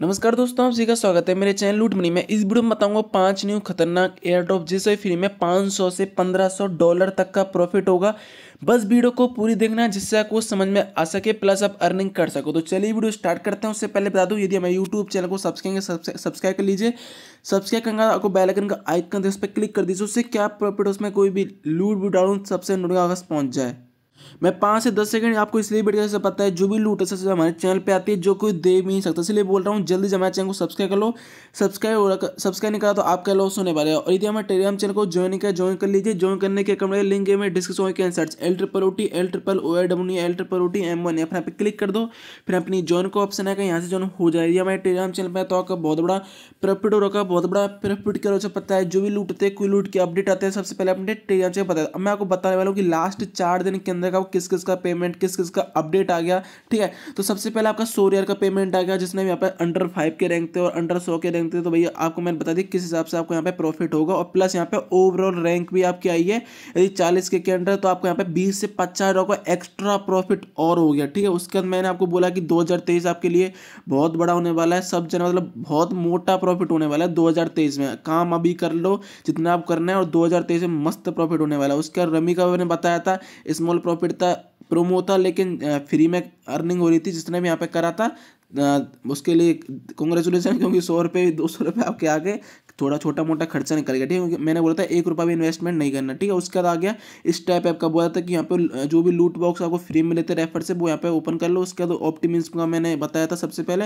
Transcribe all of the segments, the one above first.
नमस्कार दोस्तों आप सभी का स्वागत है मेरे चैनल लूट मनी में इस वीडियो में बताऊंगा पांच न्यू खतरनाक एयरड्रॉप जिससे फ्री में 500 से 1500 डॉलर तक का प्रॉफिट होगा बस वीडियो को पूरी देखना जिससे आपको समझ में आ सके प्लस आप अर्निंग कर सको तो चलिए वीडियो स्टार्ट करते हैं उससे पहले बता दूँ यदि हमारे यूट्यूब चैनल को सब्सक्राइब सब्सक्राइब कर लीजिए सब्सक्राइब करना आपको बैलकन का आइकन उस पर क्लिक कर दीजिए उससे क्या प्रॉफिट उसमें कोई भी लूट वीडियो डालू सबसे नोटिफिकेशन पहुँच जाए मैं पाँच से दस सेकंड आपको इसलिए बैठ से पता है जो भी लूट है हमारे चैनल पे आती है जो कोई दे भी नहीं सकता इसलिए बोल रहा हूँ जल्दी से हमारे चैनल को सब्सक्राइब कर लो सब्सक्राइब हो सब्सक्राइब नहीं करा तो आपका लॉस होने वाला है और यदि हमारे टेलीग्राम चैनल को ज्वाइन किया ज्वाइन कर लीजिए ज्वाइन करने के कमरे लिंक है डिस्क्रिप्शन के search L triple O T L triple O I W L triple O T M one या फिर यहाँ पे क्लिक कर दो फिर अपनी ज्वाइन का ऑप्शन आएगा यहाँ से ज्वाइन हो जाएगी हमारे टेलीग्राम चैनल पर तो आपका बहुत बड़ा प्रॉफिट हो रखा बहुत बड़ा प्रॉफिट का पता है जो भी लूटते कोई लूट के अपडेट आते हैं सबसे पहले अपने टेलीग्राम चैनल पता है मैं आपको बताने वाला हूँ कि लास्ट चार दिन के अंदर लगाओ किस किस का पेमेंट किस किस का अपडेट आ गया ठीक है तो सबसे पहले आपका सोरियर का पेमेंट आ गया जिसने यहाँ पर अंडर फाइव के रैंक थे और अंडर सौ के रैंक थे तो भैया आपको मैंने बता दी किस हिसाब से आपको यहाँ पर प्रॉफिट होगा और प्लस यहाँ पर ओवरऑल रैंक भी आपकी आई है यदि चालीस के अंडर तो आपको यहाँ पर बीस से पचास का एक्स्ट्रा प्रॉफिट और हो गया ठीक है उसके बाद मैंने आपको बोला कि दो आपके लिए बहुत बड़ा होने वाला है सब जन मतलब बहुत मोटा प्रॉफिट होने वाला है 2023 में काम अभी कर लो जितना आप करना है और 2023 में मस्त प्रॉफिट होने वाला है उसके बाद रमी का मैंने बताया था स्मॉल प्रॉफिट था प्रोमो था लेकिन फ्री में अर्निंग हो रही थी जिसने भी यहाँ पे करा था उसके लिए कॉन्ग्रेचुलेसन क्योंकि सौ रुपये दो सौ रुपये आपके आगे थोड़ा छोटा मोटा खर्चा निकल गया ठीक है मैंने बोला था एक रुपये भी इन्वेस्टमेंट नहीं करना ठीक है उसके बाद आ गया इस टाइप ऐप का बोला था कि यहाँ पे जो भी लूट बॉक्स आपको फ्री में लेते रेफर से वो यहाँ पे ओपन कर लो उसके बाद ऑप्टिमिंस का मैंने बताया था सबसे पहले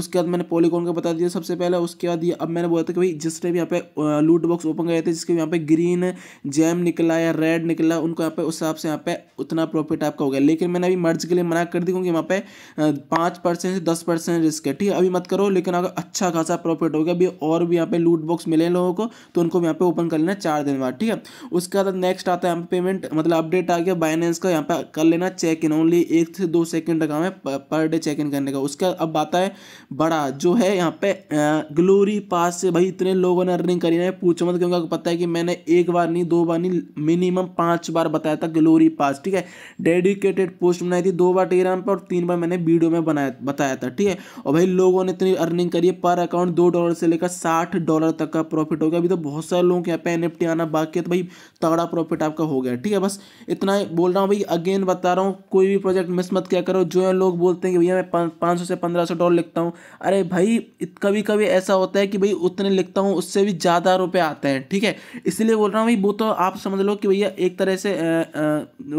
उसके बाद मैंने पॉलीकॉन का बता दिया सबसे पहले उसके बाद ये अब मैंने बोला था कि भाई जिस टाइप यहाँ पे लूट बॉक्स ओपन गए थे जिसके यहाँ पे ग्रीन जैम निकला या रेड निकला उनको यहाँ पे उस हिसाब से यहाँ पे उतना प्रॉफिट आपका हो गया लेकिन मैंने अभी मर्ज के लिए मना कर दी क्योंकि वहाँ पे पाँच परसेंट से दस परसेंट रिस्क है ठीक है अभी मत करो लेकिन अगर अच्छा खासा प्रॉफिट हो गया अभी और भी यहाँ पे लूट बॉक्स मिले लोगों को तो उनको यहाँ पे ओपन कर लेना चार दिन बाद ठीक है उसके बाद नेक्स्ट आता है यहाँ पेमेंट मतलब अपडेट आ गया बाइनेंस का यहाँ पे कर लेना चेक इन ओनली एक से दो सेकेंड का हमें पर डे चेक इन करने का उसके अब आता है बड़ा जो है यहाँ पे ग्लोरी पास से भाई इतने लोगों ने अर्निंग करी है पूछो मत क्योंकि आपको पता है कि मैंने एक बार नहीं दो बार नहीं मिनिमम पाँच बार बताया था ग्लोरी पास ठीक है डेडिकेटेड पोस्ट बनाई थी दो बार टेग्राम पर और तीन बार मैंने वीडियो में बनाया बताया था ठीक है और भाई लोगों ने इतनी अर्निंग करी है पर अकाउंट दो डॉलर से लेकर साठ डॉलर तक का प्रॉफिट हो गया अभी तो बहुत सारे लोगों के यहाँ पे टी आना बाकी है तो भाई तगड़ा प्रॉफिट आपका हो गया ठीक है बस इतना ही बोल रहा हूँ भाई अगेन बता रहा हूँ कोई भी प्रोजेक्ट मिस मत क्या करो जो लोग बोलते हैं कि भैया मैं पाँच से पंद्रह डॉलर लिखता हूँ अरे भाई कभी कभी ऐसा होता है कि भाई उतने लिखता हूँ उससे भी ज़्यादा रुपये आते हैं ठीक है इसलिए बोल रहा हूँ भाई वो तो आप समझ लो कि भैया एक तरह से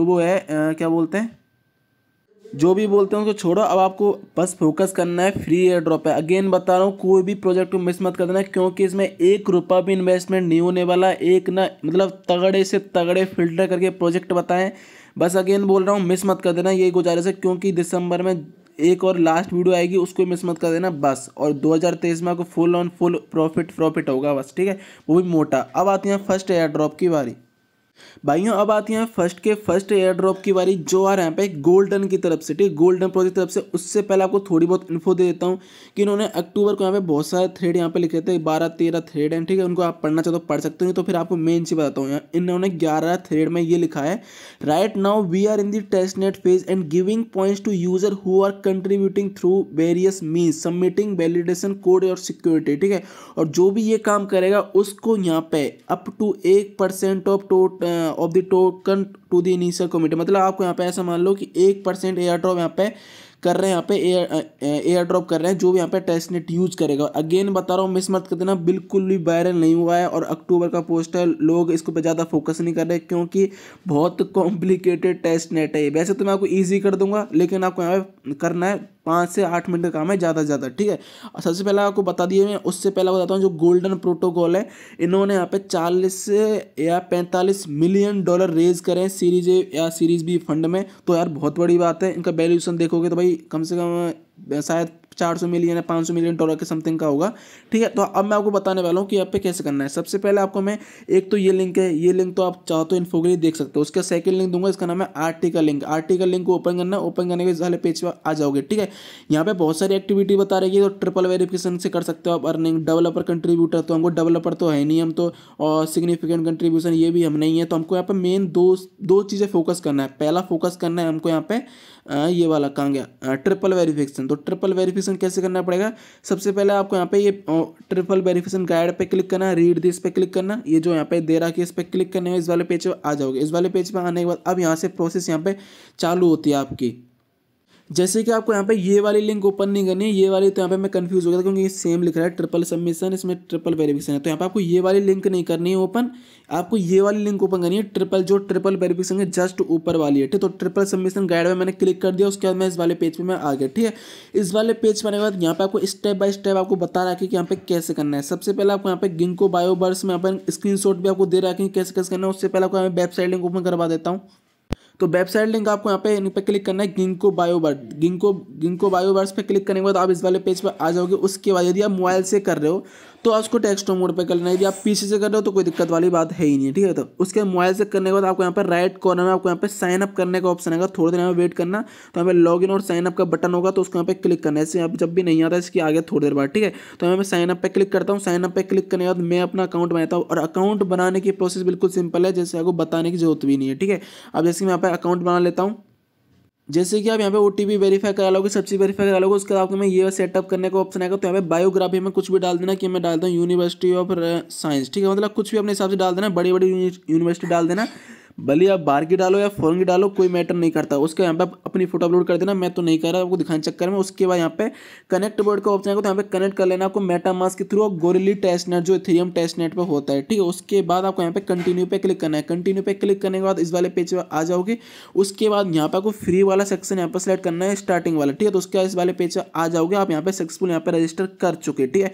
वो है क्या बोलते हैं जो भी बोलते हैं उसको छोड़ो अब आपको बस फोकस करना है फ्री एयर ड्रॉप है अगेन बता रहा हूँ कोई भी प्रोजेक्ट को मिस मत कर देना क्योंकि इसमें एक रुपया भी इन्वेस्टमेंट नहीं होने वाला एक ना मतलब तगड़े से तगड़े फिल्टर करके प्रोजेक्ट बताएं बस अगेन बोल रहा हूँ मिस मत कर देना यही गुजारिश है क्योंकि दिसंबर में एक और लास्ट वीडियो आएगी उसको मिस मत कर देना बस और तेईस में आपको full on full profit profit होगा बस ठीक है वो भी मोटा अब आती है फर्स्ट एयर ड्रॉप की बारी भाइयों अब आती है फर्स्ट के फर्स्ट एयर ड्रॉप की बारी जो आ रहा है पे गोल्डन की तरफ से ठीक गोल्डन प्रोजेक्ट की तरफ से उससे पहले आपको थोड़ी बहुत इन्फो दे देता हूँ कि इन्होंने अक्टूबर को यहाँ पे बहुत सारे थ्रेड यहाँ पे लिखे थे बारह तेरह थ्रेड हैं ठीक है उनको आप पढ़ना चाहते हो तो पढ़ सकते हो तो फिर आपको मेन चीज़ बताता हूँ यहाँ इन्होंने ग्यारह थ्रेड में ये लिखा है right now we are in the test net phase and giving points to user who are contributing through various mean submitting validation code और सिक्योरिटी ठीक है और जो भी ये काम करेगा उसको यहाँ पे अप टू एक of total of the token to the initial committee मतलब आपको यहाँ पे ऐसा मान लो कि एक परसेंट एयर ड्रॉप यहाँ पे कर रहे हैं यहाँ पे एयर एयर ड्रॉप कर रहे हैं जो भी यहाँ पे टेस्ट नेट यूज करेगा अगेन बता रहा हूँ मिस मत कर देना बिल्कुल भी वायरल नहीं हुआ है और अक्टूबर का पोस्ट है लोग इसको पे ज़्यादा फोकस नहीं कर रहे क्योंकि बहुत कॉम्प्लिकेटेड टेस्ट नेट है वैसे तो मैं आपको ईजी कर दूंगा लेकिन आपको यहाँ पे करना है पाँच से आठ मिनट का काम है ज़्यादा से ज़्यादा ठीक है और सबसे पहला आपको बता दिए मैं उससे पहला बताता हूँ जो गोल्डन प्रोटोकॉल है इन्होंने यहाँ पे चालीस या पैंतालीस मिलियन डॉलर रेज करें सीरीज ए या सीरीज बी फंड में तो यार बहुत बड़ी बात है इनका वैल्यूशन देखोगे तो भाई कम से कम शायद चार सौ मिलियन या पाँच सौ मिलियन डॉलर के समथिंग का होगा ठीक है तो अब मैं आपको बताने वाला हूँ कि आप पे कैसे करना है सबसे पहले आपको मैं एक तो ये लिंक है ये लिंक तो आप चाहो तो इन्फोगली देख सकते हो उसका सेकंड लिंक दूंगा इसका नाम है आर्टिकल का लिंक आर्टिकल का लिंक को ओपन करना ओपन करने के पहले पेज पर आ जाओगे ठीक है यहाँ पे बहुत सारी एक्टिविटी बता रही है तो ट्रिपल वेरिफिकेशन से कर सकते हो आप अर्निंग डेवलपर कंट्रीब्यूटर तो हमको डेवलपर तो है नहीं हम तो और सिग्निफिकेंट कंट्रीब्यूशन ये भी हम नहीं है तो हमको यहाँ पर मेन दो दो चीज़ें फोकस करना है पहला फोकस करना है हमको यहाँ पे ये वाला कहाँ गया ट्रिपल वेरिफिकेशन तो ट्रिपल वेरिफिकेशन कैसे करना पड़ेगा सबसे पहले आपको यहाँ पे ये ट्रिपल वेरिफिकेशन गाइड पे क्लिक करना रीड दिस पे क्लिक करना ये जो यहाँ पे दे रहा है इस पर क्लिक करने में इस वाले पेज पर आ जाओगे इस वाले पेज पर आने के बाद अब यहाँ से प्रोसेस यहाँ पे चालू होती है आपकी जैसे कि आपको यहाँ पे ये वाली लिंक ओपन नहीं करनी है ये वाली तो यहाँ पे मैं कंफ्यूज हो गया था क्योंकि सेम लिख रहा है ट्रिपल सबमिशन इसमें ट्रिपल वेरिफिकेशन है तो यहाँ पे आपको ये वाली लिंक नहीं करनी है ओपन आपको ये वाली लिंक ओपन करनी है ट्रिपल जो ट्रिपल वेरिफिकेशन है जस्ट ऊपर वाली है ठीक तो ट्रिपल सबमिशन गाइड में मैंने क्लिक कर दिया उसके बाद मैं इस वाले पेज पर मैं आ गया ठीक है इस वाले पेज पर आने के बाद यहाँ पर आपको स्टेप बाय स्टेप आपको बता रहा है कि यहाँ पे कैसे करना है सबसे पहले आपको यहाँ पे गिंको बायोबर्स में यहाँ पर स्क्रीन भी आपको दे रहा है कि कैसे कैसे करना है उससे पहले आपको यहाँ वेबसाइट लिंक ओपन करवा देता हूँ तो वेबसाइट लिंक आपको यहाँ पे इन पर क्लिक करना है गिंको बायोबर्ट गिंको गिंको बायोबर्ट्स पर क्लिक करने के बाद आप इस वाले पेज पर आ जाओगे उसके बाद यदि आप मोबाइल से कर रहे हो तो आप उसको टेक्स्ट मोड पर कर लेना यदि आप पीसी से कर रहे हो तो कोई दिक्कत वाली बात है ही नहीं ठीक है तो उसके मोबाइल से करने के बाद आपको यहाँ पर राइट कॉर्नर में आपको यहाँ पर साइन अप करने का ऑप्शन आएगा थोड़ी देर में वेट करना तो यहाँ पर लॉग और साइन अप का बटन होगा तो उसको यहाँ पर क्लिक करना है इससे आप जब भी नहीं आता इसकी आगे थोड़ी देर बाद ठीक है तो यहाँ पर साइन अप पर क्लिक करता हूँ साइन अप पर क्लिक करने के बाद मैं अपना अकाउंट बनाता हूँ और अकाउंट बनाने की प्रोसेस बिल्कुल सिंपल है जैसे आपको बताने की जरूरत भी नहीं है ठीक है अब जैसे मैं यहाँ पर अकाउंट बना लेता हूँ जैसे कि आप यहाँ पे ओ टी पी वेरीफाई करा लोगे सब चीज़ वेरीफाई करा लोगे उसके बाद आपको मैं ये सेटअप करने का ऑप्शन आएगा तो यहाँ पे बायोग्राफी में कुछ भी डाल देना कि मैं डालता हूँ यूनिवर्सिटी ऑफ साइंस ठीक है मतलब कुछ भी अपने हिसाब से डाल देना बड़ी बड़ी यूनिवर्सिटी डाल देना भले आप बाहर की डालो या फ़ोरन की डालो कोई मैटर नहीं करता उसका यहाँ पे अपनी फोटो अपलोड कर देना मैं तो नहीं कर रहा आपको दिखाने चक्कर में उसके बाद यहाँ पे कनेक्ट बोर्ड का ऑप्शन है तो यहाँ पे कनेक्ट कर लेना आपको मेटामास के थ्रू और गोरिली टेस्ट नेट जो इथेरियम टेस्ट नेट पर होता है ठीक है उसके बाद आपको यहाँ पे कंटिन्यू पे क्लिक करना है कंटिन्यू पे क्लिक करने के बाद इस वाले पेज पर आ जाओगे उसके बाद यहाँ पर आपको फ्री वाला सेक्शन यहाँ पर सेलेक्ट करना है स्टार्टिंग वाला ठीक है तो उसके बाद इस वाले पेज पर आ जाओगे आप यहाँ पे सक्सेसफुल यहाँ पर रजिस्टर कर चुके ठीक है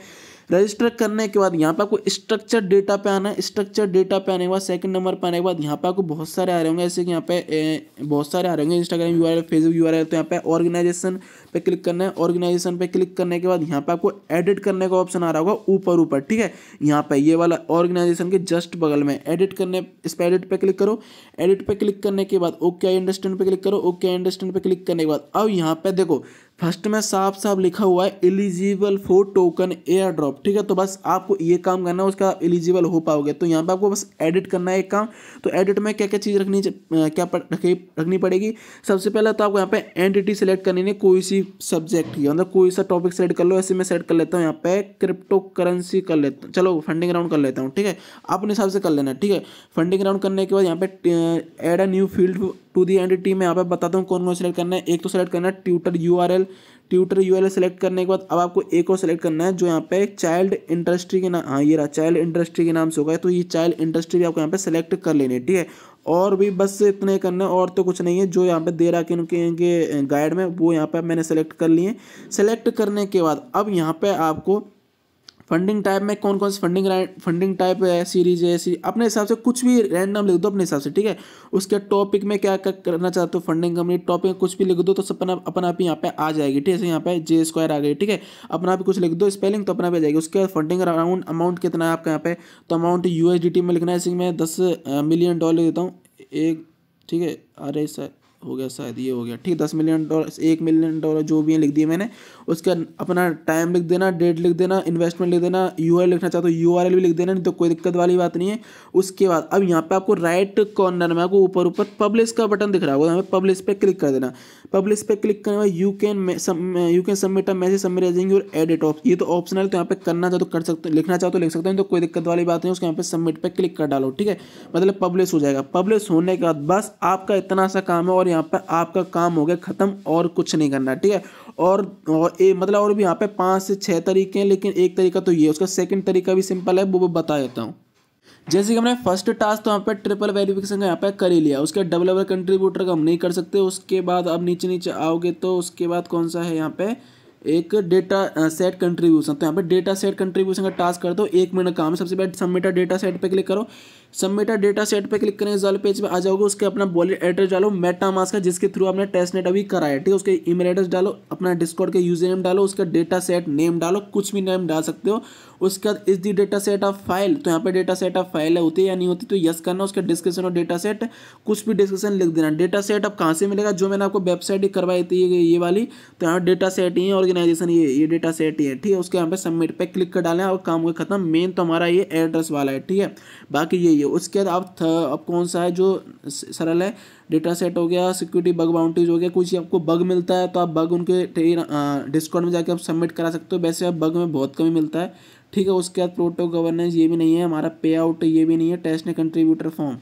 रजिस्टर करने के बाद यहाँ पर आपको स्ट्रक्चर डेटा पे आना है स्ट्रक्चर डेटा पे आने के बाद सेकंड नंबर पे आने के बाद यहाँ पे आपको बहुत सारे आ रहे होंगे जैसे कि यहाँ पे बहुत सारे आ रहे होंगे Instagram U R Facebook U R तो यहाँ पे ऑर्गेनाइजेशन पे क्लिक करना है ऑर्गेनाइजेशन पे क्लिक करने के बाद यहाँ पे आपको एडिट करने का ऑप्शन आ रहा होगा ऊपर ऊपर ठीक है यहाँ पे ये वाला ऑर्गेनाइजेशन के जस्ट बगल में एडिट करने इस पर एडिट पर क्लिक करो एडिट पर क्लिक करने के बाद ओके आई अंडरस्टैंड पे क्लिक करो ओके आई अंडरस्टैंड पर क्लिक करने के बाद अब यहाँ पर देखो फर्स्ट में साफ साफ लिखा हुआ है eligible for token airdrop ठीक है तो बस आपको ये काम करना है उसका एलिजिबल हो पाओगे तो यहाँ पे आपको बस एडिट करना है एक काम तो एडिट में क्या क्या चीज़ रखनी क्या रखनी पड़ेगी सबसे पहले तो आपको यहाँ पे एंटिटी सेलेक्ट करनी है कोई सी सब्जेक्ट की मतलब कोई सा टॉपिक सेलेक्ट कर लो ऐसे मैं सेलेक्ट कर लेता हूँ यहाँ पे क्रिप्टो करेंसी कर लेता हूँ चलो फंडिंग राउंड कर लेता हूँ ठीक है अपने हिसाब से कर लेना ठीक है फंडिंग राउंड करने के बाद यहाँ पे add a new field to the entity में यहाँ पे बताता हूँ कौन कौन सेलेक्ट करना है एक तो सेलेक्ट करना है Twitter U R L Twitter U L select करने के बाद अब आपको एक और सेलेक्ट करना है जो यहाँ पे चाइल्ड इंडस्ट्री के नाम हाँ ये रहा चाइल्ड इंडस्ट्री के नाम से होगा तो ये चाइल्ड इंडस्ट्री भी आपको यहाँ पे सेलेक्ट कर लेनी है ठीक है और भी बस इतने करने और तो कुछ नहीं है जो यहाँ पे दे रहा कि उनके गाइड में वो यहाँ पर मैंने सेलेक्ट कर लिए सेलेक्ट करने के बाद अब यहाँ पर आपको फंडिंग टाइप में कौन कौन से फंडिंग फंडिंग टाइप है सीरीज है सीरीज अपने हिसाब से कुछ भी रैंडम लिख दो अपने हिसाब से ठीक है उसके टॉपिक में क्या क्या करना चाहते हो फंडिंग कंपनी टॉपिक कुछ भी लिख दो तो सब अपना अपना आप ही यहाँ पे आ जाएगी ठीक है यहाँ पे जे स्क्वायर आ गई ठीक है अपना आप कुछ लिख दो स्पेलिंग तो अपना भी आ जाएगी उसके बाद फंडिंग अराउंड अमाउंट कितना है आपका यहाँ पे तो अमाउंट यू में लिखना है इसी में दस मिलियन डॉलर देता हूँ एक ठीक है अरे सर हो गया शायद ये हो गया ठीक दस मिलियन डॉलर एक मिलियन डॉलर जो भी है लिख दिए मैंने उसका अपना टाइम लिख देना डेट लिख देना इन्वेस्टमेंट लिख देना यू लिखना चाहते हो यू तो भी लिख देना नहीं तो कोई दिक्कत वाली बात नहीं है उसके बाद अब यहाँ पर आपको राइट कॉर्नर में आपको ऊपर ऊपर पब्लिश का बटन दिख रहा होगा यहाँ पर पब्लिश पे क्लिक कर देना पब्लिश पे क्लिक करने बाद you can you can submit a message summarising और एडिट ऑफ ये तो ऑप्शनल तो यहाँ पे करना चाहो तो कर सकते हैं लिखना चाहो तो लिख सकते हैं तो कोई दिक्कत वाली बात नहीं उसके यहाँ पे सबमिट पर क्लिक कर डालो ठीक है मतलब पब्लिश हो जाएगा पब्लिश होने के बाद बस आपका इतना सा काम है और यहाँ पर आपका काम हो गया ख़त्म और कुछ नहीं करना ठीक है और, ए, मतलब और भी यहाँ पे पाँच से छः तरीके हैं लेकिन एक तरीका तो ये उसका सेकंड तरीका भी सिंपल है वो मैं बता देता हूँ जैसे कि हमने फर्स्ट टास्क तो यहाँ पे ट्रिपल वेरिफिकेशन का यहाँ पे कर ही लिया उसके डबल डबल कंट्रीब्यूटर का हम नहीं कर सकते उसके बाद अब नीचे नीचे आओगे तो उसके बाद कौन सा है यहाँ पे एक डेटा सेट कंट्रीब्यूशन तो यहाँ पे डेटा सेट कंट्रीब्यूशन का टास्क कर दो एक मिनट काम सबसे पहले सबमिटर डेटा सेट पर क्लिक करो सबमिटा डेटा सेट पर क्लिक करें इस वाले पेज पर आ जाओगे उसके अपना वॉलेट एड्रेस डालो मेटामास का जिसके थ्रू आपने टेस्ट नेट अभी कराया है ठीक है उसके ईमेल एड्रेस डालो अपना डिस्कॉर्ड का यूजर नेम डालो उसका डेटा सेट नेम डालो कुछ भी नेम डाल सकते हो उसके बाद is the data set of file तो यहाँ पे डेटा सेट ऑफ फाइल है होती है या नहीं होती तो यस करना उसका डिस्क्रिप्शन और डेटा सेट कुछ भी डिस्क्रिप्शन लिख देना डेटा सेट अब कहाँ से मिलेगा जो मैंने आपको वेबसाइट करवाई थी ये वाली तो यहाँ डेटा सेट ही है ऑर्गेनाइजेशन ये ये डेटा सेट ही है ठीक है उसके यहाँ पे सबमिट पर क्लिक कर डालें और काम हुआ खत्म मेन तो हमारा ये एड्रेस वाला है ठीक है बाकी यही है उसके बाद आप अब कौन सा है जो सरल है डेटा सेट हो गया सिक्योरिटी बग बाउंड्रीज हो गया कुछ आपको बग मिलता है तो आप बग उनके डिस्काउंट में जाके आप सबमिट करा सकते हो वैसे आप बग में बहुत कमी मिलता है ठीक है उसके बाद प्रोटो गवर्नेंस ये भी नहीं है हमारा पे आउट ये भी नहीं है टेस्ट ने कंट्रीब्यूटर फॉर्म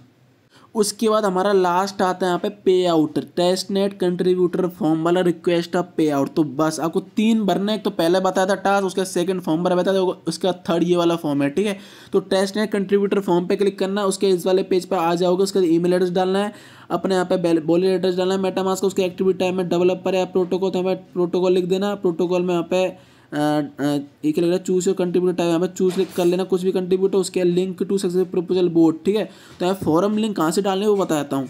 उसके बाद हमारा लास्ट आता है यहाँ पे pay out test net contributor form वाला रिक्वेस्ट ऑफ पे आउट तो बस आपको तीन भरना है एक तो पहले बताया था टास्क उसका सेकंड फॉर्म भरा बताया था उसका थर्ड ये वाला फॉर्म है ठीक है तो टेस्ट नेट कंट्रीब्यूटर फॉर्म पे क्लिक करना है उसके इस वाले पेज पर आ जाओगे उसका ई एड्रेस डालना है अपने यहाँ पे बोली एड्रेस डालना है मेटामास का उसके एक्टिविटी टाइम में डेवलपर है प्रोटोकॉल तो हमें प्रोटोकॉल लिख देना प्रोटोकॉल में यहाँ पे Uh, एक लग रहा है चूज योर कंट्रीब्यूटर टाइप यहाँ पर चूज कर लेना कुछ भी कंट्रीब्यूटर उसके link to success proposal board ठीक है तो यहाँ फॉरम लिंक कहाँ से डालने वो बताता हूँ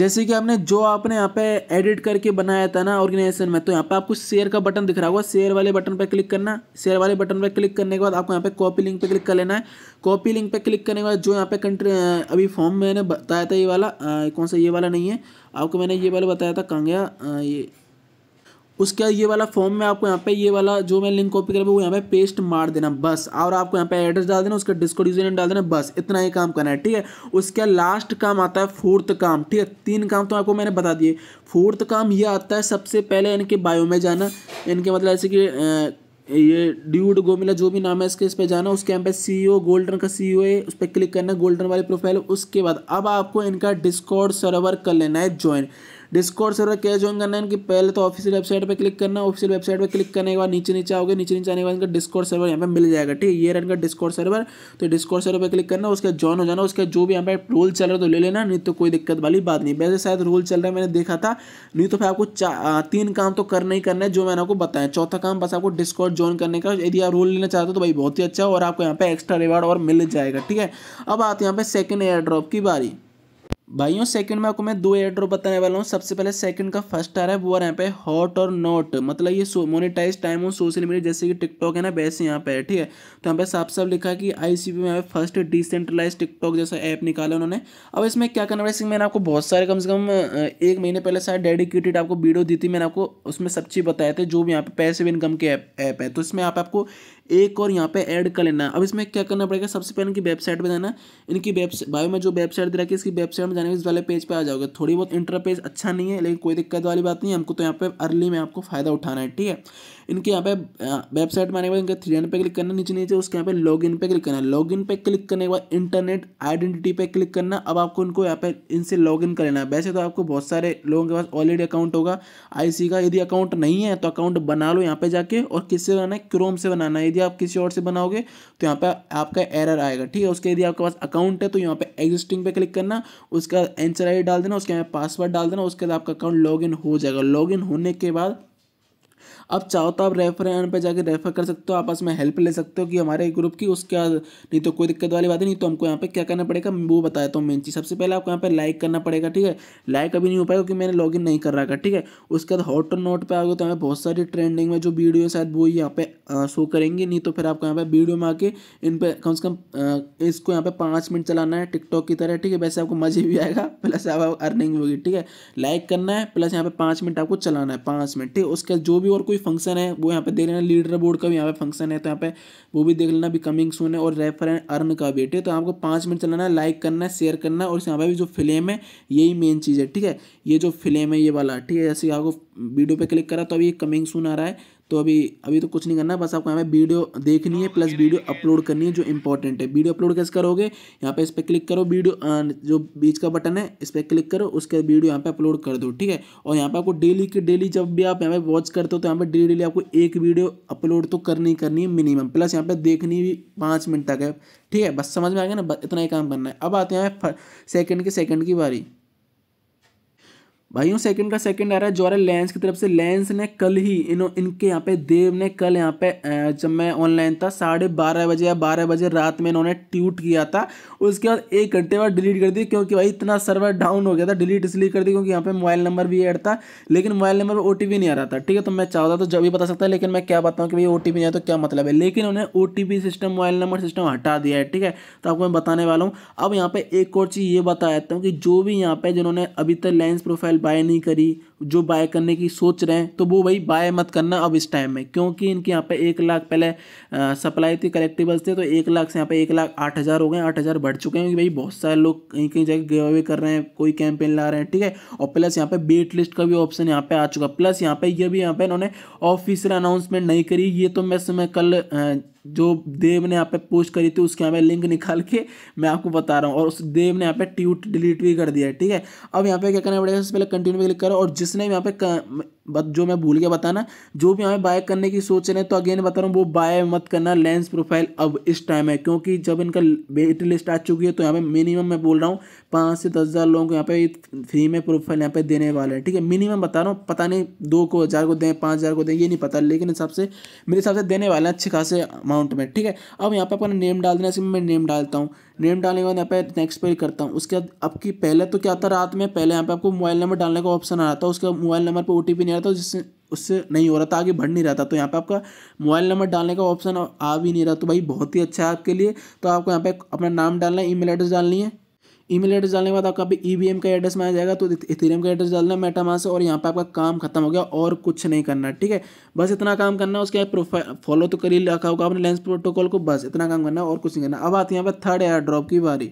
जैसे कि आपने जो आपने यहाँ पे एडिट करके बनाया था ना ऑर्गेनाइजेशन में तो यहाँ पे आपको शेयर का बटन दिख रहा होगा शेयर वाले बटन पर क्लिक करना शेयर वाले बटन पर क्लिक करने के बाद आपको यहाँ पे कॉपी लिंक पे क्लिक कर लेना है कॉपी लिंक पे क्लिक करने के बाद जो यहाँ पे कंट्री uh, अभी फॉर्म मैंने बताया था ये वाला आ, uh, कौन सा ये वाला नहीं है आपको मैंने ये वाला बताया था कहाँ गया ये उसके बाद ये वाला फॉर्म में आपको यहाँ पे ये वाला जो मैं लिंक कॉपी करा वो यहाँ पे पेस्ट मार देना बस और आपको यहाँ पे एड्रेस डाल देना उसका डिस्को यूजर नेम डाल देना बस इतना ही काम करना है ठीक है उसके लास्ट काम आता है फोर्थ काम ठीक है तीन काम तो आपको मैंने बता दिए फोर्थ काम ये आता है सबसे पहले इनके बायो में जाना इनके मतलब ऐसे कि ये ड्यूड गोमिला जो भी नाम है इसके इस पर जाना उसके यहाँ पे सी ओ गोल्डन का सी ओ e है उस पर क्लिक करना गोल्डन वाले प्रोफाइल उसके बाद अब आपको इनका डिस्कॉर्ड सर्वर कर लेना है ज्वाइन डिस्कॉर्ड सर्वर कैसे ज्वाइन करना है इनकी पहले तो ऑफिशियल वेबसाइट पर क्लिक करना ऑफिशियल वेबसाइट पर क्लिक करने के बाद नीचे नीचे आओगे नीचे नीचे आने के बाद इनका डिस्कॉर्ड सर्वर यहाँ पे मिल जाएगा ठीक है ये रहा इनका डिस्कॉर्ड सर्वर तो डिस्कॉर्ड सर्वर पर क्लिक करना उसका ज्वाइन हो जाना उसका जो भी यहाँ पे रूल चल रहा है तो ले लेना नहीं तो कोई दिक्कत वाली बात नहीं वैसे शायद रूल चल रहा है मैंने देखा था नहीं तो फिर आपको तीन काम तो करना ही करना है जो मैंने आपको बताया चौथा काम बस आपको डिस्कॉर्ड ज्वाइन करने का यदि आप रूल लेना चाहते हो तो भाई बहुत ही अच्छा और आपको यहाँ पे एक्स्ट्रा रिवार्ड और मिल जाएगा ठीक है अब आते हैं यहाँ पे सेकेंड एयर ड्रॉप की बारी भाइयों सेकंड में आपको मैं दो एयर ड्रॉप बताने वाला हूँ सबसे पहले सेकंड का फर्स्ट आ रहा है वो आ रहा है यहाँ पे हॉट और नॉट मतलब ये मोनेटाइज टाइम हो सोशल मीडिया जैसे कि टिकटॉक है ना वैसे यहाँ पे है ठीक है तो यहाँ पे साफ साफ लिखा कि आईसीपी में फर्स्ट डिसेंट्रलाइज टिकटॉक जैसा ऐप निकाला उन्होंने अब इसमें क्या करना पड़ा मैंने आपको बहुत सारे कम से कम एक महीने पहले सारे डेडिकेटेड आपको वीडियो दी थी मैंने आपको उसमें सब चीज़ बताया थे जो भी यहाँ पे पैसे इनकम के ऐप ऐप है तो इसमें आप आपको एक और यहाँ पे ऐड कर लेना है अब इसमें क्या करना पड़ेगा सबसे पहले इनकी वेबसाइट पर जाना इनकी वेबसाइट बायो में जो वेबसाइट दे रखी है इसकी वेबसाइट में जाने इस वाले पेज पर पे आ जाओगे थोड़ी बहुत इंटरपेज अच्छा नहीं है लेकिन कोई दिक्कत वाली बात नहीं है हमको तो यहाँ पे अर्ली में आपको फ़ायदा उठाना है ठीक है इनके यहाँ पे वेबसाइट में आने के बाद इनका थ्री एन पे क्लिक करना नीचे नीचे उसके यहाँ पे लॉग इन पे क्लिक करना लॉग इन पे क्लिक करने के बाद इंटरनेट आइडेंटिटी पे क्लिक करना अब आपको इनको यहाँ पे इनसे लॉग इन कर लेना है वैसे तो आपको बहुत सारे लोगों के पास ऑलरेडी अकाउंट होगा आई का यदि अकाउंट नहीं है तो अकाउंट बना लो यहाँ पे जाके और किससे बनाना है क्रोम से बनाना है यदि आप किसी और से बनाओगे तो यहाँ पे आपका एरर आएगा ठीक है उसके यदि आपके पास अकाउंट है तो यहाँ पे एग्जिस्टिंग पे क्लिक करना उसका एंसर आई डाल देना उसके यहाँ पासवर्ड डाल देना उसके बाद आपका अकाउंट लॉग इन हो जाएगा लॉग इन होने के बाद आप चाहो तो आप रेफर पे जाके रेफर कर सकते हो आपस में हेल्प ले सकते हो कि हमारे ग्रुप की उसके बाद नहीं तो कोई दिक्कत वाली बात नहीं तो हमको यहाँ पे क्या करना पड़ेगा वो बताया तो मेन चीज़ सबसे पहले आपको यहाँ पे लाइक करना पड़ेगा ठीक है लाइक अभी नहीं हो पाएगा क्योंकि मैंने लॉग नहीं कर रहा था ठीक है उसके बाद हॉट नोट पर आगे तो यहाँ बहुत सारी ट्रेंडिंग में जो वीडियो शायद वो यहाँ पे शो करेंगे नहीं तो फिर आपको यहाँ पे वीडियो में आके इन पर कम से कम इसको यहाँ पे पाँच मिनट चलाना है टिकटॉक की तरह ठीक है वैसे आपको मजे भी आएगा प्लस आप अर्निंग होगी ठीक है लाइक करना है प्लस यहाँ पे पाँच मिनट आपको चलाना है पाँच मिनट ठीक है उसके जो भी और कोई फंक्शन है वो यहाँ पे देख लेना लीडर बोर्ड का भी यहाँ पे फंक्शन है तो यहाँ पे वो भी देख लेना भी कमिंग सून है और रेफर एंड अर्न का भी ठीक तो आपको पाँच मिनट चलाना है लाइक करना है शेयर करना है और यहाँ पे जो फ्लेम है यही मेन चीज़ है ठीक है ये जो फ्लेम है ये वाला ठीक है जैसे आपको वीडियो पर क्लिक करा तो अभी कमिंग सून आ रहा है तो अभी अभी तो कुछ नहीं करना बस आपको यहाँ पे वीडियो देखनी है प्लस वीडियो अपलोड करनी है जो इंपॉर्टेंट है वीडियो अपलोड कैसे करोगे यहाँ पे इस पर क्लिक करो वीडियो जो बीच का बटन है इस पर क्लिक करो उसके बाद वीडियो यहाँ पे अपलोड कर दो ठीक है और यहाँ पे आपको डेली की डेली जब भी आप यहाँ पे वॉच करते हो तो यहाँ पे डेली डेली आपको एक वीडियो अपलोड तो करनी करनी है मिनिमम प्लस यहाँ पे देखनी भी पाँच मिनट तक है ठीक है बस समझ में आ गया ना इतना ही काम करना है अब आते हैं सेकेंड के सेकेंड की बारी भाइयों सेकंड का सेकंड आ रहा है जो है लेंस की तरफ से लेंस ने कल ही इन इनके यहाँ पे देव ने कल यहाँ पे जब मैं ऑनलाइन था साढ़े बारह बजे या बारह बजे रात में इन्होंने ट्यूट किया था उसके बाद एक घंटे बाद डिलीट कर दी क्योंकि भाई इतना सर्वर डाउन हो गया था डिलीट इसलिए कर दी क्योंकि यहाँ पे मोबाइल नंबर भी एड था लेकिन मोबाइल नंबर ओ नहीं आ रहा था ठीक है तो मैं चाहता तो जब भी बता सकता है लेकिन मैं क्या बताऊँ कि भाई ओ नहीं आया तो क्या मतलब है लेकिन उन्हें ओ सिस्टम मोबाइल नंबर सिस्टम हटा दिया है ठीक है तो आपको मैं बताने वाला हूँ अब यहाँ पर एक और चीज़ ये बता देता हूँ कि जो भी यहाँ पर जिन्होंने अभी तक लेंस प्रोफाइल बाय नहीं करी जो बाय करने की सोच रहे हैं तो वो भाई बाय मत करना अब इस टाइम में क्योंकि इनके यहाँ पे एक लाख पहले सप्लाई थी कलेक्टिबल्स थे तो एक लाख से यहाँ पे एक लाख आठ हज़ार हो गए आठ हज़ार बढ़ चुके हैं क्योंकि भाई बहुत सारे लोग कहीं कहीं जगह गिव अवे कर रहे हैं कोई कैंपेन ला रहे हैं ठीक है और प्लस यहाँ पे वेट लिस्ट का भी ऑप्शन यहाँ पे आ चुका प्लस यहाँ पे ये भी यहाँ पे इन्होंने ऑफिसियल अनाउंसमेंट नहीं करी ये तो मैं समय कल जो देव ने यहाँ पे पोस्ट करी थी उसके यहाँ पे लिंक निकाल के मैं आपको बता रहा हूँ और उस देव ने यहाँ पे ट्यूट डिलीट भी कर दिया है ठीक है अब यहाँ पे क्या करना पड़ेगा सबसे पहले कंटिन्यू क्लिक करो और जिसने यहाँ पे बट जो मैं भूल गया बताना जो भी हमें बाय करने की सोच रहे हैं तो अगेन बता रहा हूँ वो बाय मत करना लेंस प्रोफाइल अब इस टाइम है क्योंकि जब इनका वेट लिस्ट आ चुकी है तो यहाँ पे मिनिमम मैं बोल रहा हूँ पाँच से दस हज़ार लोगों को यहाँ पे फ्री में प्रोफाइल यहाँ पे देने वाले हैं ठीक है मिनिमम बता रहा हूँ पता नहीं दो को हज़ार को दें पाँच हज़ार को दें ये नहीं पता लेकिन हिसाब से मेरे हिसाब से देने वाले हैं अच्छे खासे अमाउंट में ठीक है अब यहाँ पर अपना नेम डाल देना इसमें मैं नेम डालता हूँ नेम डालने के बाद यहाँ पे नेक्स्ट पे करता हूँ उसके बाद आपकी पहले तो क्या था रात में पहले यहाँ पे आपको मोबाइल नंबर डालने का ऑप्शन आ रहा था बाद मोबाइल नंबर पर ओ नहीं आ रहा था जिससे उससे नहीं हो रहा था आगे बढ़ नहीं रहा था तो यहाँ पे आपका मोबाइल नंबर डालने का ऑप्शन आ भी नहीं रहा तो भाई बहुत ही अच्छा है आपके लिए तो आपको यहाँ पे अपना नाम डालना है ई मेल एड्रेस डालनी है ईमेल एड्रेस डालने के बाद आपका ई e का एड्रेस माना जाएगा तो इथेरियम का एड्रेस डालना मेटामास और यहाँ पर आपका काम खत्म हो गया और कुछ नहीं करना ठीक है बस इतना काम करना है उसके बाद फॉलो तो कर ही रखा होगा आपने लेंस प्रोटोकॉल को बस इतना काम करना है और कुछ नहीं करना अब आती है यहाँ पर थर्ड एयर ड्रॉप की बारी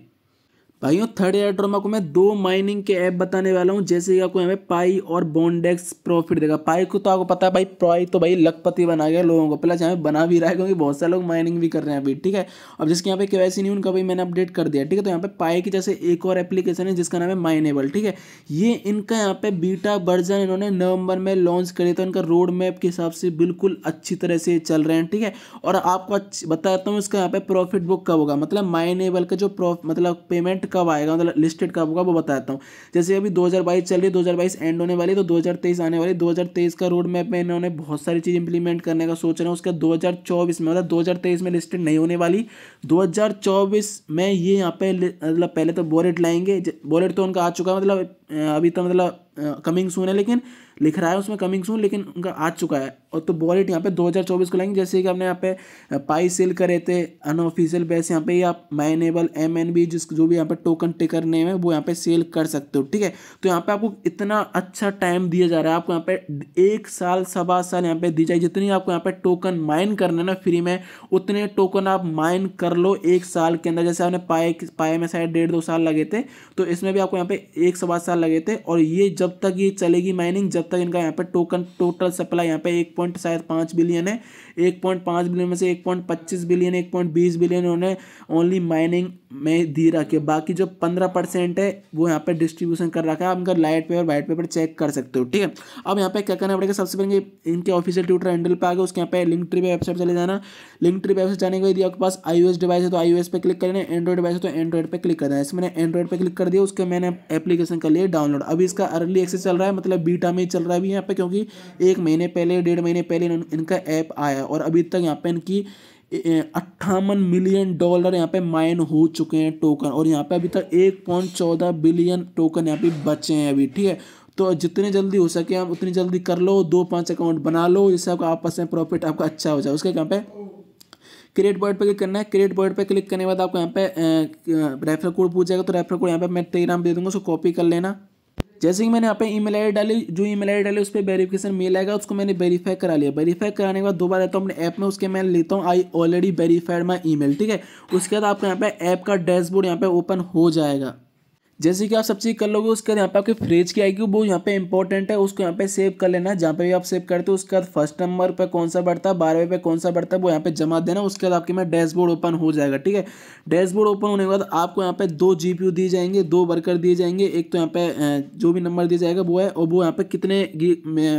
भाइयों थर्ड एयर ड्रोमा को मैं दो माइनिंग के ऐप बताने वाला हूँ जैसे कि आपको हमें पाई और बॉन्डेक्स प्रॉफिट देगा पाई को तो आपको पता है भाई पाई तो भाई लखपति बना गया लोगों को प्लस यहाँ पे बना भी रहा है क्योंकि बहुत सारे लोग माइनिंग भी कर रहे हैं अभी ठीक है अब जिसके यहाँ पे कैसी नहीं उनका भाई मैंने अपडेट कर दिया ठीक है तो यहाँ पे पाई की जैसे एक और एप्लीकेशन है जिसका नाम है माइनेबल ठीक है ये इनका यहाँ पे बीटा वर्जन इन्होंने नवंबर में लॉन्च करी तो इनका रोड मैप के हिसाब से बिल्कुल अच्छी तरह से चल रहे हैं ठीक है और आपको बता देता हूँ इसका यहाँ पे प्रॉफिट बुक कब होगा मतलब माइनेबल का जो मतलब पेमेंट कब आएगा मतलब लिस्टेड कब होगा वो बताता हूँ जैसे अभी 2022 चल रही है 2022 एंड होने वाली है तो 2023 आने वाली 2023 का रोड मैप में इन्होंने बहुत सारी चीज़ इंप्लीमेंट करने का सोच रहे हैं उसका चौबीस में मतलब तेईस में लिस्टेड नहीं होने वाली चौबीस में ये यहाँ पे मतलब पहले तो बोरेट लाएंगे बोरेट तो उनका आ चुका है मतलब अभी तो मतलब कमिंग सून है लेकिन लिख रहा है उसमें कमिंग सून लेकिन उनका आ चुका है और तो बॉलेट यहाँ पे 2024 को लाएंगे जैसे कि हमने यहाँ पे पाई सेल करे थे अनऑफिशियल बेस यहाँ पे आप माइनेबल एम एन बी जिस जो भी यहाँ पे टोकन टिकर नेम है वो यहाँ पे सेल कर सकते हो ठीक है तो यहाँ पे आपको इतना अच्छा टाइम दिया जा रहा है आपको यहाँ पे एक साल सवा साल यहाँ पे दी जाए जितनी आपको यहाँ पे टोकन माइन करना है ना फ्री में उतने टोकन आप माइन कर लो एक साल के अंदर जैसे आपने पाए पाए में शायद डेढ़ दो साल लगे थे तो इसमें भी आपको यहाँ पे एक सवा साल लगे थे और ये जब तक ये चलेगी माइनिंग जब तक इनका यहाँ पे टोकन टोटल सप्लाई यहाँ पे एक पॉइंट शायद पाँच बिलियन है एक पॉइंट पाँच बिलियन में से एक पॉइंट पच्चीस बिलियन एक पॉइंट बीस बिलियन उन्होंने ओनली माइनिंग में दी रखी है बाकी जो पंद्रह परसेंट है वो यहाँ पर डिस्ट्रीब्यूशन कर रखा है आप इनका light paper white paper check कर सकते हो ठीक है अब यहाँ पे क्या करना पड़ेगा सबसे पहले इनके ऑफिशियल ट्विटर हैंडल पर आगे उसके यहाँ पे लिंक ट्री वेबसाइट चले जाना लिंक ट्री वेबसाइट जाने के बाद आपके पास आई डिवाइस है तो आई पे क्लिक करना एंड्रॉइड डिवाइस है तो एंड्रॉइड पर क्लिक करना है इसमें मैंने एंड्रॉइड पर क्लिक कर दिया उसके मैंने एप्लीकेशन कर लिया डाउनलोड अभी इसका अर्ली एक्सेस चल रहा है मतलब बीटा में चल रहा है अभी यहाँ पे क्योंकि एक महीने पहले डेढ़ महीने पहले इनका ऐप आया और अभी तक यहाँ पे इनकी अट्ठावन मिलियन डॉलर यहाँ पे माइन हो चुके हैं टोकन और यहाँ पे अभी तक एक पॉइंट चौदह बिलियन टोकन यहाँ पे बचे हैं अभी ठीक है तो जितनी जल्दी हो सके आप उतनी जल्दी कर लो दो पाँच अकाउंट बना लो जिससे आपका आपस में प्रॉफिट आपका अच्छा हो जाए उसके यहाँ पे क्रेडिट बर्ड पे क्लिक करना है क्रेडिट बर्ड पे क्लिक करने के बाद आपको यहाँ पे रेफर कोड पूछ जाएगा तो रेफर कोड यहाँ पे मैं टेलीग्राम दे दूंगा उसको कॉपी कर लेना जैसे कि मैंने यहाँ पे ईमेल आई डाली जो ईमेल आई डाली उस पर वेरीफिकेशन मेल आएगा उसको मैंने वेरीफाई करा लिया वेरीफाई कराने के बाद दोबारा आता तो हूँ अपने ऐप में उसके मैं लेता हूँ I already verified my email ठीक है उसके बाद आपको यहाँ पे ऐप का डैशबोर्ड यहाँ पे ओपन हो जाएगा जैसे कि आप सब चीज़ कर लोगे उसके बाद यहाँ पे आपकी फ्रिज की आएगी वो यहाँ पे इंपॉर्टेंट है उसको यहाँ पे सेव कर लेना है जहाँ पे भी आप सेव करते हो उसके बाद फर्स्ट नंबर पे कौन सा बढ़ता है बारहवें पे कौन सा बढ़ता है वो यहाँ पे जमा देना उसके बाद आपके में डैशबोर्ड ओपन हो जाएगा ठीक है डैशबोर्ड ओपन होने के बाद आपको यहाँ पे दो जी दिए जाएंगे दो वर्कर दिए जाएंगे एक तो यहाँ पे जो भी नंबर दिया जाएगा वो है और वो यहाँ पे कितने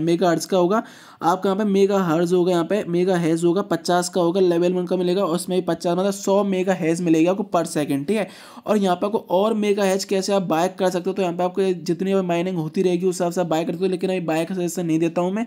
मेगा का होगा आपका यहाँ पे मेगा हर्ज होगा यहाँ पे मेगा हैज होगा पचास का होगा लेवल वन का मिलेगा उसमें भी पचास मतलब सौ मेगा हैज मिलेगा आपको पर सेकेंड ठीक है और यहाँ पर आपको और मेगा हैज कैसे आप बाइक कर सकते हो तो यहाँ पे आपको जितनी माइनिंग होती रहेगी उस हिसाब से आप बाय करते हो लेकिन अभी बाय का सजेशन नहीं देता हूँ मैं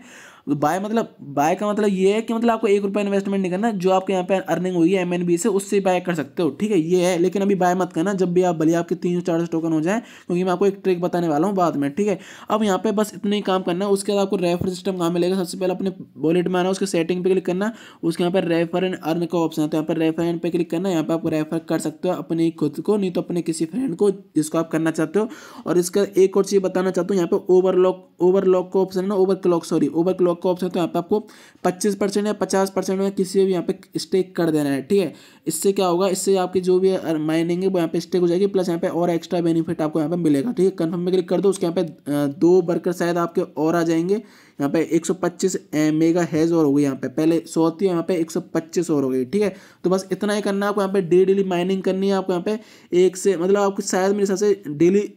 बाय मतलब बाय का मतलब ये है कि मतलब आपको एक रुपया इन्वेस्टमेंट नहीं करना जो आपके यहाँ पे अर्निंग हुई है एम से उससे बाय कर सकते हो ठीक है ये है लेकिन अभी बाय मत करना जब भी आप भले आपके तीन सौ चार सौ टोकन हो जाए क्योंकि मैं आपको एक ट्रिक बताने वाला हूँ बाद में ठीक है अब यहाँ पे बस इतना ही काम करना है उसके बाद आपको रेफर सिस्टम कहाँ मिलेगा सबसे पहले अपने वॉलेट में आना उसके सेटिंग पे क्लिक करना उसके यहाँ पर रेफर एंड अर्न का ऑप्शन है तो यहाँ पर रेफर एंड पे क्लिक करना यहाँ पर आप रेफर कर सकते हो अपने खुद को नहीं तो अपने किसी फ्रेंड को जिसको आप करना चाहते हो और इसका एक और चीज़ बताना चाहता हूँ यहाँ पर ओवरलॉक ओवरलॉक का ऑप्शन है ना over clock sorry over clock block का ऑप्शन तो यहाँ पे आपको 25 परसेंट या 50 परसेंट में किसी भी यहाँ पे स्टेक कर देना है ठीक है इससे क्या होगा इससे आपकी जो भी माइनिंग है वो यहाँ पे स्टेक हो जाएगी प्लस यहाँ पे और एक्स्ट्रा बेनिफिट आपको यहाँ पे मिलेगा ठीक है कन्फर्म में क्लिक कर दो उसके यहाँ पे दो वर्कर शायद आपके और आ जाएंगे यहाँ पे 125 मेगा हैज और हो गई यहाँ पे पहले सौ थी यहाँ पे 125 और हो गई ठीक है तो बस इतना ही करना है आपको यहाँ पे डेली माइनिंग करनी है आपको यहाँ पे एक से मतलब आपको शायद मेरे हिसाब से डेली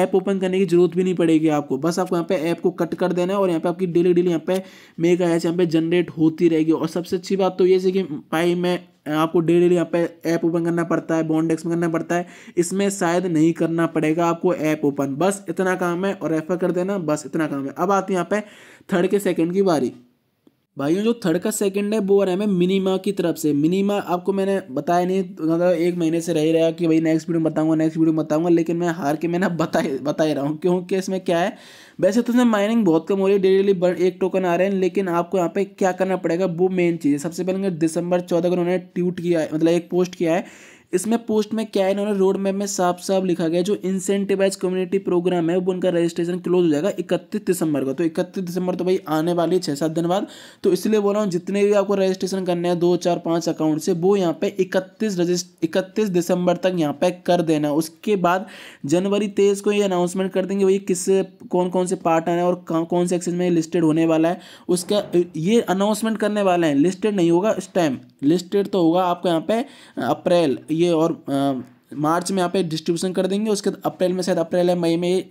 ऐप ओपन करने की जरूरत भी नहीं पड़ेगी आपको बस आपको यहाँ पे ऐप को कट कर देना है और यहाँ पे आपकी डेली डेली यहाँ पे मेगा हैज यहाँ पे जनरेट होती रहेगी और सबसे अच्छी बात तो ये कि पाई में आपको डेली यहाँ पे ऐप ओपन करना पड़ता है बॉन्डेक्स में करना पड़ता है इसमें शायद नहीं करना पड़ेगा आपको ऐप ओपन बस इतना काम है और रेफर कर देना बस इतना काम है अब आती है यहाँ पे थर्ड के सेकेंड की बारी भाइयों जो थर्ड का सेकंड है वो आ रहा है मैं मिनिमा की तरफ से मिनिमा आपको मैंने बताया नहीं मतलब एक महीने से रह रहा कि भाई नेक्स्ट वीडियो में बताऊंगा नेक्स्ट वीडियो में बताऊंगा लेकिन मैं हार के मैंने बता बता ही रहा हूँ क्योंकि इसमें क्या है वैसे तो इसमें माइनिंग बहुत कम हो रही है डेली डेली एक टोकन आ रहे हैं लेकिन आपको यहाँ पर क्या करना पड़ेगा वो मेन चीज़ है सबसे पहले दिसंबर चौदह को उन्होंने ट्वीट किया है मतलब एक पोस्ट किया है इसमें पोस्ट में क्या है इन्होंने रोड मैप में साफ साफ लिखा गया जो इंसेंटिवाइज कम्युनिटी प्रोग्राम है वो उनका रजिस्ट्रेशन क्लोज हो जाएगा इकतीस दिसंबर का तो इकतीस दिसंबर तो भाई आने वाली छः सात दिन बाद तो इसलिए बोल रहा हूँ जितने भी आपको रजिस्ट्रेशन करने हैं दो चार पाँच अकाउंट से वो यहाँ पे इकतीस रजिस्ट इकतीस दिसंबर तक यहाँ पे कर देना उसके बाद जनवरी तेईस को ये अनाउंसमेंट कर देंगे वही किस कौन कौन से पार्ट आने और कौन से एक्सेज में लिस्टेड होने वाला है उसका ये अनाउंसमेंट करने वाला है लिस्टेड नहीं होगा इस टाइम लिस्टेड तो होगा आपको यहाँ पे अप्रैल आती है और मार्च में यहाँ पे डिस्ट्रीब्यूशन कर देंगे उसके बाद अप्रैल में शायद अप्रैल या मई में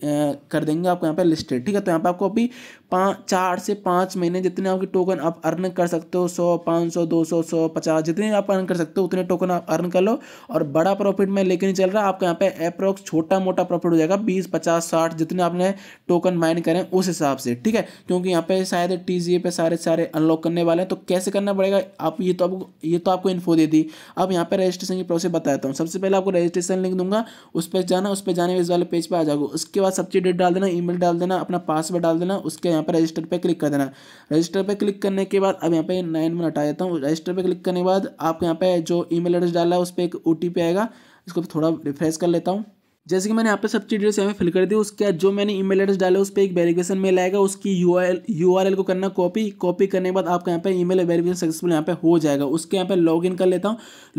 कर देंगे आपको यहाँ पे लिस्टेड ठीक है तो यहाँ पे आपको अभी पाँच चार से पाँच महीने जितने आपके टोकन आप अर्न कर सकते हो सौ पाँच सौ दो सौ सौ पचास जितने आप अर्न कर सकते हो उतने टोकन आप अर्न कर लो और बड़ा प्रॉफिट में लेकर नहीं चल रहा आपका यहाँ पे अप्रोक्स छोटा मोटा प्रॉफिट हो जाएगा बीस पचास साठ जितने आपने टोकन माइन करें उस हिसाब से ठीक है क्योंकि यहाँ पे शायद टी जी पे सारे सारे अनलॉक करने वाले हैं तो कैसे करना पड़ेगा आप ये तो आपको ये तो आपको इन्फो दे दी अब यहाँ पर रजिस्ट्रेशन की प्रोसेस बताता हूँ सबसे पहले आपको रजिस्ट्रेशन लिंक दूंगा उस पर जाना उस पर जाने इस वाले पेज पर आ जाओ उसके बाद सब चीज़ डेट डाल देना ई डाल देना अपना पासवर्ड डाल देना उसके यहाँ पर रजिस्टर पे क्लिक कर देना रजिस्टर पे क्लिक करने के बाद अब यहाँ पे नाइन में हटा देता हूँ रजिस्टर पे क्लिक करने के बाद आपको यहाँ पे जो ईमेल एड्रेस डाला है उस पर एक ओ आएगा इसको थोड़ा रिफ्रेश कर लेता हूँ जैसे कि मैंने यहाँ पे सब डिटेल्स यहाँ पे फिल कर दी उसके बाद जो मैंने ईमेल एड्रेस डाला उस पर एक वेरीफिकेशन मेल आएगा उसकी यू आर को करना कॉपी कॉपी करने के बाद आपका यहाँ पे ईमेल वेरीफिकेशन सक्सेसफुल यहाँ पे हो जाएगा उसके यहाँ पे लॉगिन कर लेता हूँ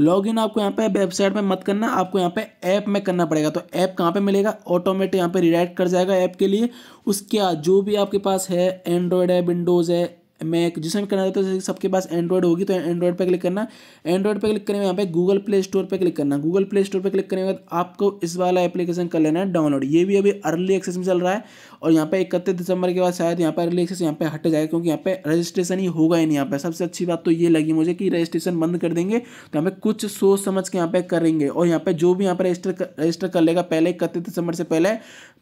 लॉगिन आपको यहाँ पे वेबसाइट पर मत करना आपको यहाँ पे ऐप में करना पड़ेगा तो ऐप कहाँ पर मिलेगा ऑटोमेटिक यहाँ पर रिडाइट कर जाएगा ऐप के लिए उसके जो भी आपके पास है एंड्रॉयड है विंडोज़ है मैं जिसमें भी करना चाहता हूँ सबके पास एंड्रॉइड होगी तो एंड्रॉइड पर क्लिक करना एंड्रॉइड पर क्लिक करने में यहाँ पे गूगल प्ले स्टोर पर क्लिक करना गूगल प्ले स्टोर पर क्लिक करने के बाद आपको इस वाला एप्लीकेशन कर लेना है डाउनलोड ये भी अभी अर्ली एक्सेस में चल रहा है और यहाँ पे इकतीस दिसंबर के बाद शायद यहाँ पर अर्ली एक्सेस यहाँ पे हट जाएगा क्योंकि यहाँ पे रजिस्ट्रेशन ही होगा ही नहीं यहाँ पर सबसे अच्छी बात तो ये लगी मुझे कि रजिस्ट्रेशन बंद कर देंगे तो यहाँ पर कुछ सोच समझ के यहाँ पे करेंगे और यहाँ पे जो भी यहाँ पे रजिस्टर रजिस्टर कर लेगा पहले इकतीस दिसंबर से पहले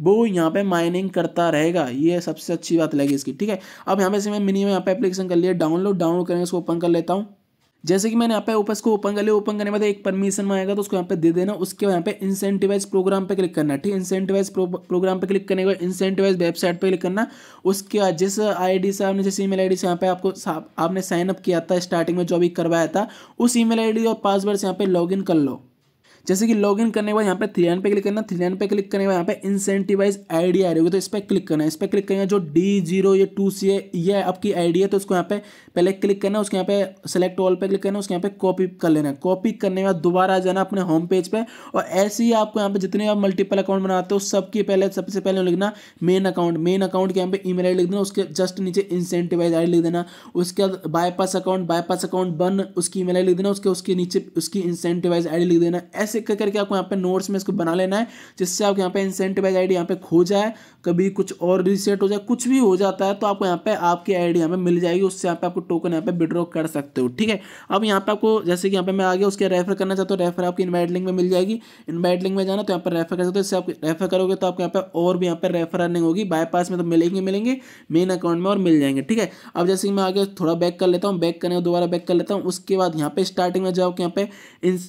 वो यहाँ पे माइनिंग करता रहेगा ये सबसे अच्छी बात लगी इसकी ठीक है अब यहाँ पे मिनिमम पे एप्लीकेशन कर लिया डाउनलोड डाउनलोड करेंगे उसको ओपन कर लेता हूँ जैसे कि मैंने यहाँ पे ऊपर इसको ओपन कर लिया ओपन करने के बाद एक परमिशन मांगेगा तो उसको यहाँ पे दे देना उसके बाद यहाँ पे इंसेंटिवाइज प्रोग्राम पे क्लिक करना है ठीक इंसेंटिवाइज प्रोग्राम पे क्लिक करने के बाद इंसेंटिवाइज वेबसाइट पे क्लिक करना उसके बाद जिस आईडी से आपने जिस ईमेल आईडी से यहाँ पे आपको आपने साइनअप किया था स्टार्टिंग में जो भी करवाया था उस ईमेल आईडी और पासवर्ड से यहाँ पे लॉगिन कर लो जैसे कि लॉग इन करने के बाद यहाँ पे थ्री एन पे क्लिक करना थ्री एन पे क्लिक करने के बाद यहाँ पे इंसेंटिवाइज आईडी आ रही होगी तो इस पर क्लिक करना है इस पर क्लिक करेंगे जो डी जीरो ये टू सी ए ये आपकी आईडी है तो उसको यहाँ पे पहले क्लिक करना है उसके यहाँ पे सेलेक्ट ऑल पे क्लिक करना है उसके यहाँ पे कॉपी कर लेना है कॉपी करने के बाद दोबारा आ जाना अपने होम पेज पर और ऐसे ही आपको यहाँ पे जितने आप मल्टीपल अकाउंट बनाते हो सबके पहले सबसे पहले लिखना मेन अकाउंट मेन अकाउंट के यहाँ पे ई मेल लिख देना उसके जस्ट नीचे इंसेंटिवाइज डी लिख देना उसके बाद बाईपास अकाउंट बाईपास अकाउंट बन उसकी मेल आई लिख देना उसके उसके नीचे उसकी इंसेंटिवाइज डी लिख देना ऐसे से करके आपको यहाँ पे नोट्स में इसको बना लेना है जिससे आपको यहाँ पे इंसेंटिवाइज आईडी यहाँ पे खो जाए कभी कुछ और रीसेट हो जाए कुछ भी हो जाता है तो आपको यहाँ पे आपकी डी यहाँ पे मिल जाएगी उससे यहाँ पे आपको टोकन यहाँ पे विड्रॉ कर सकते हो ठीक है अब यहाँ पे आपको जैसे कि यहाँ पे मैं आगे उसके रेफर करना चाहता हूँ रेफर आपकी इन्वाइट लिंक में मिल जाएगी इन्वाइट लिंक में जाना तो यहाँ पर रेफर कर सकते हो इससे आप रेफर करोगे तो आपको यहाँ पर और भी यहाँ पर रेफर अर्निंग होगी बायपास में तो मिलेंगे मिलेंगे मेन अकाउंट में और मिल जाएंगे ठीक है अब जैसे कि मैं आगे थोड़ा बैक कर लेता हूँ बैक करने दोबारा बैक कर लेता हूँ उसके बाद यहाँ पर स्टार्टिंग में जाओ कि यहाँ पे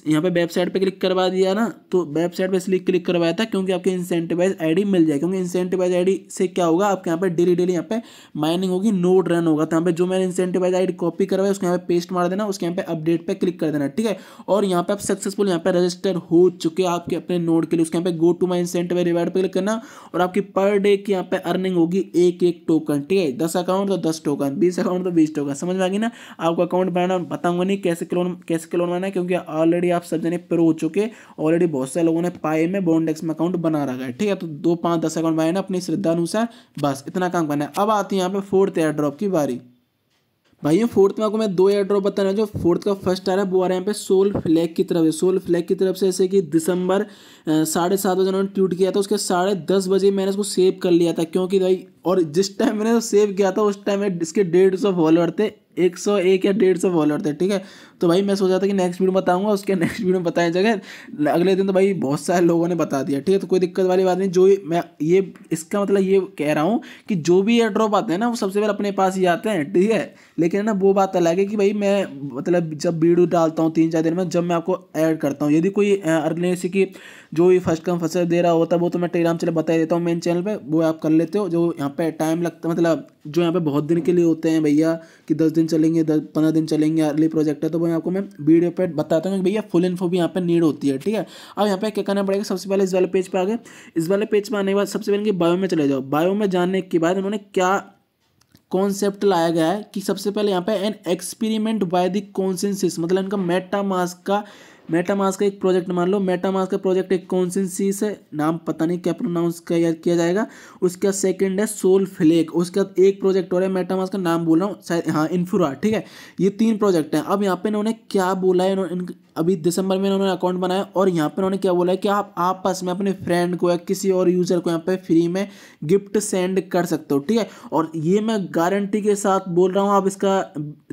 यहाँ पर वेबसाइट पर क्लिक करवा दिया ना तो वेबसाइट पर इसलिए क्लिक करवाया था क्योंकि आपकी इंसेंटिवाइज आई मिल जाए क्योंकि इंसेंटिवाइज इंसेंटिवाइज आईडी से क्या होगा आपके यहाँ पे डेली डेली यहाँ पे माइनिंग होगी नोड रन होगा तो यहाँ पे जो मैंने इंसेंटिवाइज आईडी कॉपी करवाई उसके यहाँ पे पेस्ट मार देना उसके यहाँ पे अपडेट पे क्लिक कर देना ठीक है और यहाँ पे आप सक्सेसफुल यहाँ पे रजिस्टर हो चुके आपके अपने नोड के लिए उसके यहाँ पे go to my incentive reward पर क्लिक करना और आपकी पर डे की यहाँ पे अर्निंग होगी एक एक टोकन ठीक है दस अकाउंट तो दस टोकन बीस अकाउंट तो बीस टोकन समझ में आगे ना आपको अकाउंट बनाना बताऊंगा नहीं कैसे क्लोन कैसे क्लोन बनाना है क्योंकि ऑलरेडी आप सब जने प्रो हो चुके ऑलरेडी बहुत सारे लोगों ने पाए में बॉन्डेक्स में अकाउंट बना रखा है ठीक है तो दो पाँच दस अकाउंट बनाए ना अपने अपनी श्रद्धा अनुसार बस इतना काम करना है अब आती है यहाँ पे फोर्थ एयर ड्रॉप की बारी भाइयों फोर्थ में आपको मैं दो एयर ड्रॉप बता रहा हूँ जो फोर्थ का फर्स्ट आ रहा है वो आ रहा है यहाँ पे सोल फ्लैग की तरफ है सोल फ्लैग की तरफ से ऐसे कि दिसंबर साढ़े सात बजे उन्होंने ट्वीट किया था उसके साढ़े दस बजे मैंने उसको सेव कर लिया था क्योंकि भाई और जिस टाइम मैंने सेव किया था उस टाइम में इसके डेढ़ सौ फॉलोअर थे एक सौ एक या डेढ़ सौ फॉलोअर थे ठीक है तो भाई मैं सोचा था कि नेक्स्ट वीडियो बताऊंगा उसके नेक्स्ट वीडियो में बताया जगह अगले दिन तो भाई बहुत सारे लोगों ने बता दिया ठीक है तो कोई दिक्कत वाली बात नहीं जो मैं ये इसका मतलब ये कह रहा हूँ कि जो भी एयर ड्रॉप आते हैं ना वो सबसे पहले अपने पास ही आते हैं ठीक है लेकिन ना वो बात अलग है कि भाई मैं मतलब जब वीडियो डालता हूँ तीन चार दिन में जब मैं आपको ऐड करता हूँ यदि कोई अर्ली से कि जो भी फर्स्ट कम फर्स्ट दे रहा होता वो तो मैं टेलीग्राम चले बता देता हूँ मेन चैनल पर वो आप कर लेते हो जो यहाँ पे टाइम लगता मतलब जो यहाँ पे बहुत दिन के लिए होते हैं भैया कि दस दिन चलेंगे दस पंद्रह दिन चलेंगे अर्ली प्रोजेक्ट है तो वो आपको मैं वीडियो पे बताता हूँ भैया फुल इन्फो भी यहाँ पे नीड होती है ठीक है अब यहाँ पे क्या करना पड़ेगा सबसे पहले इस वाले पेज पर आगे इस वाले पेज पर आने के बाद सबसे पहले बायो में चले जाओ बायो में जाने के बाद उन्होंने क्या कॉन्सेप्ट लाया गया है कि सबसे पहले यहाँ पे an experiment by the ConsenSys मतलब इनका मेटा मास्क का मेटामास का एक प्रोजेक्ट मान लो मेटामास का प्रोजेक्ट एक कॉन्सेंसी से नाम पता नहीं क्या प्रोनाउंस किया जाएगा उसका सेकंड है सोल फ्लेक उसके बाद एक प्रोजेक्ट और है मेटामास का नाम बोल रहा हूँ शायद हाँ इन्फ्रा ठीक है ये तीन प्रोजेक्ट हैं अब यहाँ पे इन्होंने क्या बोला है अभी दिसंबर में इन्होंने अकाउंट बनाया और यहाँ पर उन्होंने क्या बोला है कि आप आपस में अपने फ्रेंड को या किसी और यूज़र को यहाँ पे फ्री में गिफ्ट सेंड कर सकते हो ठीक है और ये मैं गारंटी के साथ बोल रहा हूँ आप इसका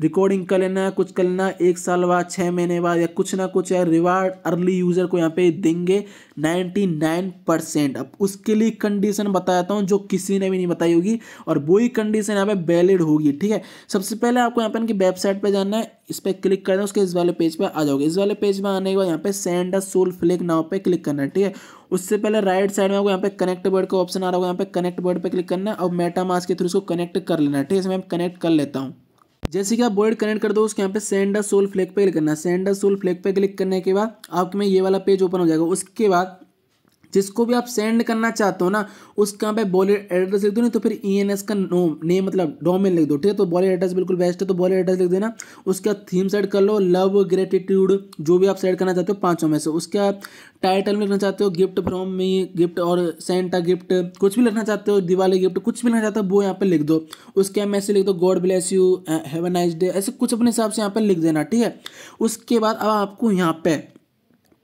रिकॉर्डिंग कर लेना कुछ कर लेना एक साल बाद छः महीने बाद या कुछ ना कुछ या रिवार्ड अर्ली यूज़र को यहाँ पे देंगे नाइन्टी नाइन परसेंट अब उसके लिए कंडीशन बताता हूँ जो किसी ने भी नहीं बताई होगी और वही कंडीशन यहाँ पे वैलिड होगी ठीक है सबसे पहले आपको यहाँ पे इनकी वेबसाइट पर जाना है इस पर क्लिक करना है उसके इस वाले पेज पर आ जाओगे इस वाले वाले पेज में आने के बाद यहाँ पे send a soul flick now पे क्लिक करना है ठीक है उससे पहले राइट साइड में आपको यहाँ पे कनेक्ट बर्ड का ऑप्शन आ रहा होगा यहाँ पे कनेक्ट बर्ड पे क्लिक करना है और मेटा मास के थ्रू इसको कनेक्ट कर लेना है ठीक है इसमें कनेक्ट कर लेता हूँ जैसे कि आप बोर्ड कनेक्ट कर दो उसके यहाँ पे सेंड अ सोल फ्लैग पे क्लिक करना है सेंड अ सोल फ्लैग पे क्लिक करने के बाद आपके में ये वाला पेज ओपन हो जाएगा उसके बाद जिसको भी आप सेंड करना चाहते हो ना उसका पे बॉलेट एड्रेस लिख दो नहीं तो फिर ई e का नोम नेम मतलब डोमेन लिख दो ठीक है तो बॉलेट एड्रेस बिल्कुल बेस्ट है तो बॉलेट एड्रेस लिख देना उसके बाद थीम सेट कर लो लव ग्रेटिट्यूड जो भी आप सेट करना चाहते हो पाँचों में से उसके बाद टाइटल में लिखना चाहते हो गिफ्ट फ्रॉम मी गिफ्ट और सेंटा गिफ्ट कुछ भी लिखना चाहते हो दिवाली गिफ्ट कुछ भी लिखना चाहते हो वो यहाँ पर लिख दो उसके बाद मैसेज लिख दो God bless you have a nice day ऐसे कुछ अपने हिसाब से यहाँ पर लिख देना ठीक है उसके बाद अब आपको यहाँ पर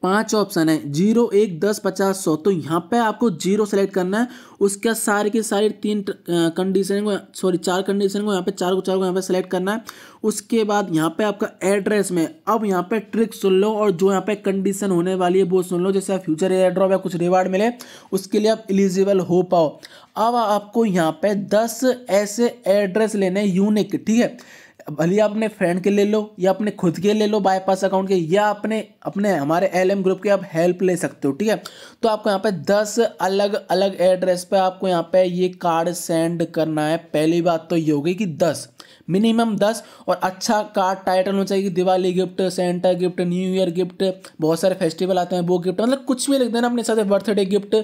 पांच ऑप्शन है जीरो एक दस पचास सौ तो यहाँ पे आपको जीरो सेलेक्ट करना है उसके सारे के सारे तीन कंडीशन को सॉरी चार कंडीशन को यहाँ पे चार को चार को यहाँ पे सेलेक्ट करना है उसके बाद यहाँ पे आपका एड्रेस में अब यहाँ पे ट्रिक सुन लो और जो यहाँ पे कंडीशन होने वाली है वो सुन लो जैसे आप फ्यूचर एयर ड्रॉप या कुछ रिवार्ड मिले उसके लिए आप एलिजिबल हो पाओ अब आपको यहाँ पे दस ऐसे एड्रेस लेने यूनिक ठीक है भले अपने फ्रेंड के ले लो या अपने खुद के ले लो बाईपास अकाउंट के या अपने अपने हमारे एल एम ग्रुप के आप हेल्प ले सकते हो ठीक है तो आपको यहाँ पे दस अलग अलग एड्रेस पे आपको यहाँ पे ये कार्ड सेंड करना है पहली बात तो ये होगी कि दस मिनिमम दस और अच्छा कार्ड टाइटल होना चाहिए Diwali gift Santa gift new year gift बहुत सारे फेस्टिवल आते हैं वो गिफ्ट मतलब कुछ भी लिख देना अपने साथ बर्थडे गिफ्ट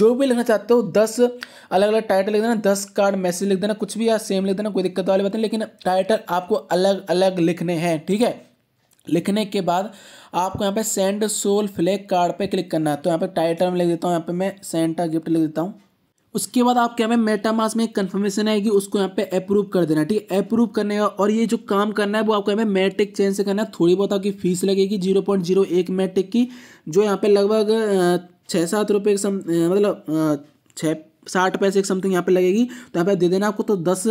जो भी लिखना चाहते हो दस अलग अलग टाइटल लिख देना दस कार्ड मैसेज लिख देना कुछ भी या सेम लिख देना कोई दिक्कत वाली बात नहीं लेकिन टाइटल आपको अलग अलग लिखने हैं ठीक है लिखने के बाद आपको यहाँ पे सेंड सोल फ्लैग कार्ड पे क्लिक करना है तो यहाँ पे टाइटल में लिख देता हूँ यहाँ पे मैं सेंटा गिफ्ट लिख देता हूँ उसके बाद क्या यहाँ मेटा मेटामास में एक कन्फर्मेशन आएगी उसको यहाँ पे अप्रूव कर देना ठीक है अप्रूव करने का और ये जो काम करना है वो आपको यहाँ पे मैट्रिक चेंज से करना है थोड़ी बहुत आपकी फीस लगेगी जीरो पॉइंट जीरो एक मैट्रिक की जो यहाँ पे लगभग छः सात रुपये सम मतलब छः साठ पैसे एक समथिंग यहाँ पे लगेगी तो यहाँ पे दे देना आपको तो दस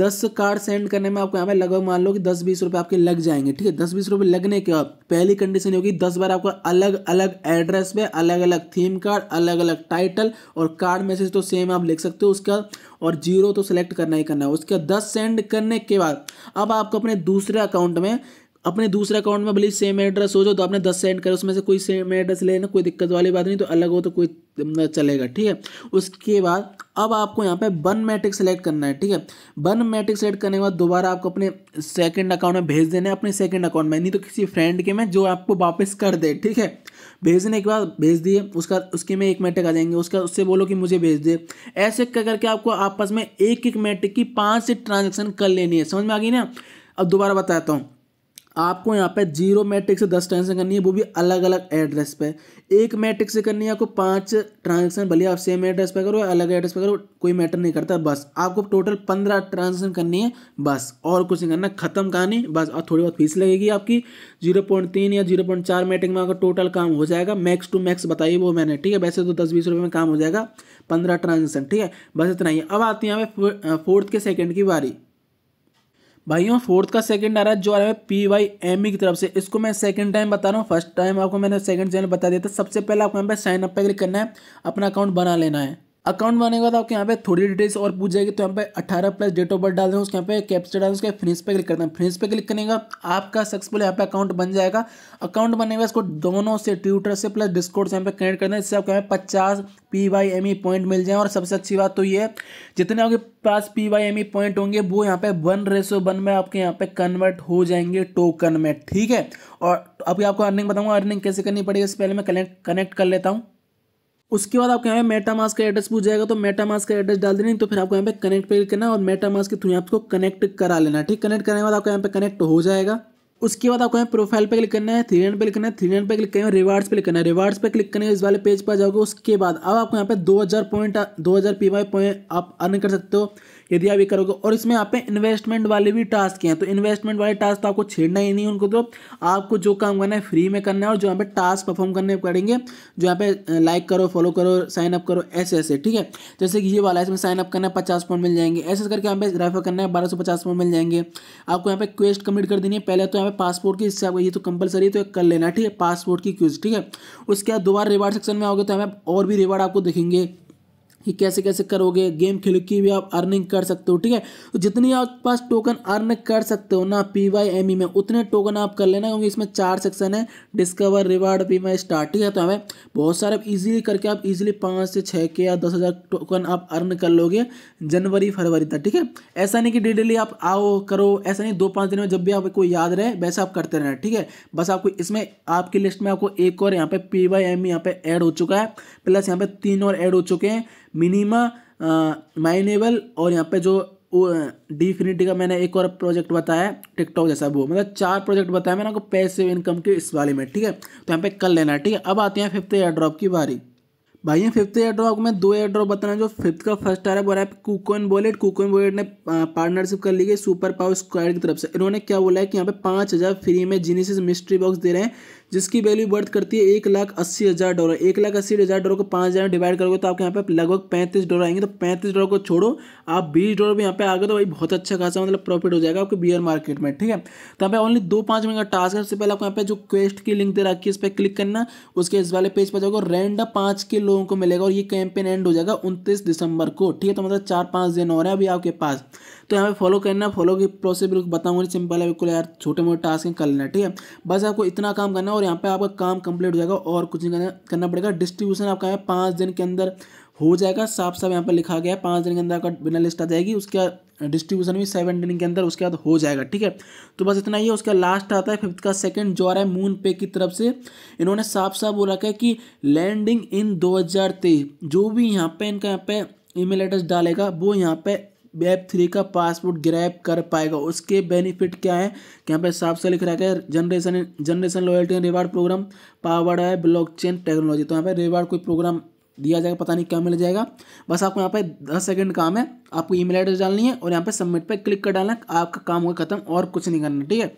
दस कार्ड सेंड करने में आपको यहाँ पे लगभग मान लो कि दस बीस रुपये आपके लग जाएंगे ठीक है दस बीस रुपये लगने के बाद पहली कंडीशन होगी दस बार आपको अलग अलग एड्रेस पे अलग अलग थीम कार्ड अलग अलग टाइटल और कार्ड मैसेज तो सेम आप लिख सकते हो उसका और जीरो तो सेलेक्ट करना ही करना है उसका दस सेंड करने के बाद अब आपको अपने दूसरे अकाउंट में अपने दूसरे अकाउंट में भले सेम एड्रेस हो जाओ तो आपने दस सेंड करें उसमें से कोई सेम एड्रेस ले लेना कोई दिक्कत वाली बात नहीं तो अलग हो तो कोई चलेगा ठीक है उसके बाद अब आपको यहाँ पे वन मैट्रिक सेलेक्ट करना है ठीक है वन मैट्रिक सेलेक्ट करने के बाद दोबारा आपको अपने सेकंड अकाउंट में भेज देना है अपने सेकंड अकाउंट में नहीं तो किसी फ्रेंड के में जो आपको वापस कर दे ठीक है भेजने के बाद भेज दिए उसका उसके में एक मैट्रिक आ जाएंगे उसका उससे बोलो कि मुझे भेज दे ऐसे कर करके आपको आपस में एक एक मैट्रिक की पाँच से ट्रांजेक्शन कर लेनी है समझ में आ गई ना अब दोबारा बताता हूँ आपको यहाँ पे जीरो मैट्रिक से दस ट्रांजेक्शन करनी है वो भी अलग अलग एड्रेस पे एक मैट्रिक से करनी है आपको पांच ट्रांजेक्शन भले आप सेम एड्रेस पे करो अलग एड्रेस पे करो कोई मैटर नहीं करता बस आपको टोटल पंद्रह ट्रांजेक्शन करनी है बस और कुछ नहीं करना खत्म कहानी बस और थोड़ी बहुत फीस लगेगी आपकी जीरो पॉइंट तीन या जीरो पॉइंट चार मैट्रिक में आपका टोटल काम हो जाएगा मैक्स टू मैक्स बताइए वो मैंने ठीक है वैसे तो दस बीस रुपये में काम हो जाएगा पंद्रह ट्रांजेक्शन ठीक है बस इतना ही अब आती है हमें फोर्थ के सेकेंड की बारी भाइयों फोर्थ का सेकंड आ रहा है जो आ रहा है पी वाई एम ई की तरफ से इसको मैं सेकंड टाइम बता रहा हूँ फर्स्ट टाइम आपको मैंने सेकंड चैनल बता दिया था सबसे पहले आपको यहाँ पे साइन अप पे क्लिक करना है अपना अकाउंट बना लेना है अकाउंट बनेगा बाद आपके यहाँ पे थोड़ी डिटेल्स और पूछ जाएगी तो यहाँ पे 18 प्लस डेट ऑफ बर्थ डाल दें उसके यहाँ पे कैप्चर डाल उसके फिनिश पे क्लिक करते हैं फिनिश पे क्लिक करेंगे आपका सक्सेसफुल यहाँ पे अकाउंट बन जाएगा अकाउंट बनेगा इसको दोनों से ट्विटर से प्लस डिस्कोड से यहाँ पे कनेक्ट करना है इससे आपके यहाँ पे पचास P Y M E point मिल जाए और सबसे अच्छी बात तो ये जितने आपके पास P Y M E point होंगे वो यहाँ पे वन रेसो वन में आपके यहाँ पे कन्वर्ट हो जाएंगे टोकन में ठीक है और अभी आपको अर्निंग बताऊँगा अर्निंग कैसे करनी पड़ेगी इससे पहले मैं कनेक्ट कनेक्ट कर लेता हूँ उसके बाद आपको यहाँ पे मास्क का एड्रेस पूछ जाएगा तो मेटामास का एड्रेस डाल देना तो फिर आपको यहाँ पे कनेक्ट पे करना और मेटामास के थ्रू आपको कनेक्ट करा लेना ठीक कनेक्ट करने के बाद आपको यहाँ पे कनेक्ट हो जाएगा उसके बाद आपको यहाँ प्रोफाइल पे क्लिक करना है थ्री लाइन पे क्लिक करना है थ्री लाइन पे क्लिक करें रिवार्ड्स पे क्लिक करना है रिवार्ड्स पे क्लिक करने इस वाले पेज पर जाओगे उसके बाद अब आपको यहाँ पे 2000 पॉइंट 2000 पीवाई पॉइंट आप अर्न कर सकते हो यदि आप ये करोगे और इसमें आप इन्वेस्टमेंट वाले भी टास्क हैं तो इन्वेस्टमेंट वाले टास्क तो आपको छेड़ना ही नहीं उनको तो आपको जो काम करना है फ्री में करना है और जो यहाँ पे टास्क परफॉर्म करने पड़ेंगे जो यहाँ पे लाइक करो फॉलो करो साइन अप करो ऐसे ऐसे ठीक है जैसे कि ये वाला है इसमें साइन अप करना है पचास पॉइंट मिल जाएंगे ऐसे करके यहाँ पे रेफर करना है बारह पॉइंट मिल जाएंगे आपको यहाँ पे क्वेस्ट कम्प्लीट कर देनी है पहले तो यहाँ पासपोर्ट की इससे आपको ये तो कंपलसरी है तो कर लेना ठीक है पासपोर्ट की क्यूज ठीक है उसके बाद दोबारा रिवार्ड सेक्शन में आओगे तो हमें और भी रिवार्ड आपको दिखेंगे कि कैसे कैसे करोगे गेम खेल के भी आप अर्निंग कर सकते हो ठीक है तो जितनी आप पास टोकन अर्न कर सकते हो ना पी वाई एम ई में उतने टोकन आप कर लेना क्योंकि इसमें चार सेक्शन है discover reward P Y start ठीक है तो हमें बहुत सारे आप ईजिली करके आप इजीली पाँच से छः के या दस हज़ार टोकन आप अर्न कर लोगे जनवरी फरवरी तक ठीक है ऐसा नहीं कि डेली आप आओ करो ऐसा नहीं दो पाँच दिन में जब भी आपको याद रहे वैसे आप करते रहना ठीक है बस आपको इसमें आपकी लिस्ट में आपको एक और यहाँ पर पी वाई एम यहाँ पर ऐड हो चुका है प्लस यहाँ पे तीन और ऐड हो चुके हैं मिनिमा माइनेबल और यहाँ पे जो डीफिनिटी का मैंने एक और प्रोजेक्ट बताया टिकटॉक जैसा वो मतलब चार प्रोजेक्ट बताया मैंने आपको पैसिव इनकम के इस वाले में ठीक है तो यहाँ पे कर लेना है ठीक है अब आते हैं फिफ्थ एयर ड्रॉप की बारी भाई यहाँ फिफ्थ एयर ड्रॉप में दो एयर ड्रॉप बताना जो फिफ्थ का फर्स्ट आ रहा है बोला है कुकोन बोलेट कुकोन बोलेट ने पार्टनरशिप कर ली गई सुपर पावर स्क्वायर की तरफ से इन्होंने क्या बोला है कि यहाँ पे पाँच हज़ार फ्री में जीनीस मिस्ट्री बॉक्स दे रहे हैं जिसकी वैल्यू बर्थ करती है एक लाख अस्सी हज़ार डॉलर एक लाख अस्सी हज़ार डॉलर को पाँच हज़ार डिवाइड करोगे तो आपके यहाँ पे लगभग पैंतीस डॉलर आएंगे तो पैंतीस डॉलर को छोड़ो आप बीस डॉलर भी यहाँ पे आ गए तो भाई बहुत अच्छा खासा मतलब प्रॉफिट हो जाएगा आपके बियर मार्केट में ठीक है तो यहाँ पे ओनली दो पाँच मिनट का टास्क है सबसे पहले आपको यहाँ पे जो क्वेस्ट की लिंक दे रखी है इस पर क्लिक करना उसके इस वाले पेज पर जाओगे रैंडम पाँच के लोगों को मिलेगा और ये कैंपेन एंड हो जाएगा उनतीस दिसंबर को ठीक है तो मतलब चार पाँच दिन हो रहे हैं अभी आपके पास तो यहाँ पे फॉलो करना फॉलो की प्रोसेस बिल्कुल बताऊँगा सिंपल है बिल्कुल यार छोटे मोटे टास्क कर लेना ठीक है बस आपको इतना काम करना है और यहाँ पे आपका काम कंप्लीट हो जाएगा और कुछ नहीं करना पड़ेगा डिस्ट्रीब्यूशन आपका यहाँ पाँच दिन के अंदर हो जाएगा साफ साफ यहाँ पर लिखा गया है पाँच दिन के अंदर आपका बिना लिस्ट आ जाएगी उसके डिस्ट्रीब्यूशन भी सेवन दिन के अंदर उसके बाद हो जाएगा ठीक है तो बस इतना ही है उसका लास्ट आता है फिफ्थ का सेकंड जो आ रहा है मून पे की तरफ से इन्होंने साफ साफ बोला है कि लैंडिंग इन 2023 जो भी यहाँ पे इनका यहाँ पे ईमेल एड्रेस डालेगा वो यहाँ पे वेब थ्री का पासपोर्ट ग्रैप कर पाएगा उसके बेनिफिट क्या है यहाँ पे साफ से लिख रहा है generation generation loyalty and reward programme powered है ब्लॉक टेक्नोलॉजी तो यहाँ पर रिवार्ड कोई प्रोग्राम दिया जाएगा पता नहीं क्या मिल जाएगा बस आपको यहाँ पे दस सेकंड काम है आपको ईमेल एड्रेस डालनी है और यहाँ पे सबमिट पे क्लिक कर डालना आपका काम होगा खत्म और कुछ नहीं करना ठीक है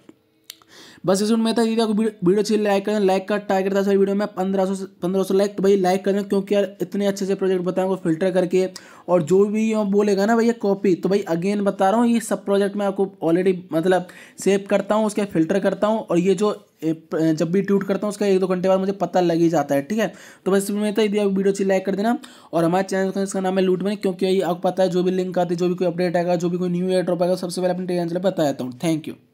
बस इस उनमें था वीडियो आपको वीडियो अच्छी लाइक करें लाइक का टाइगर था सर वीडियो में पंद्रह सौ पंद्रह सौ लाइक तो भाई लाइक करें क्योंकि यार इतने अच्छे से प्रोजेक्ट बताएंगे फिल्टर करके और जो भी बोलेगा ना भैया कॉपी तो भाई अगेन बता रहा हूँ ये सब प्रोजेक्ट मैं आपको ऑलरेडी मतलब सेव करता हूँ उसके फिल्टर करता हूँ और ये जो जब भी ट्यूट करता हूँ उसका एक दो घंटे बाद मुझे पता लग ही जाता है ठीक है तो बस इसमें तो वीडियो अच्छी लाइक कर देना और हमारे चैनल का इसका नाम है लूट बने क्योंकि आपको पता है जो भी लिंक आती है जो भी कोई अपडेट आएगा जो भी कोई न्यू एयर ड्रॉप आएगा सबसे पहले अपने चैनल पर बताया हूँ थैंक यू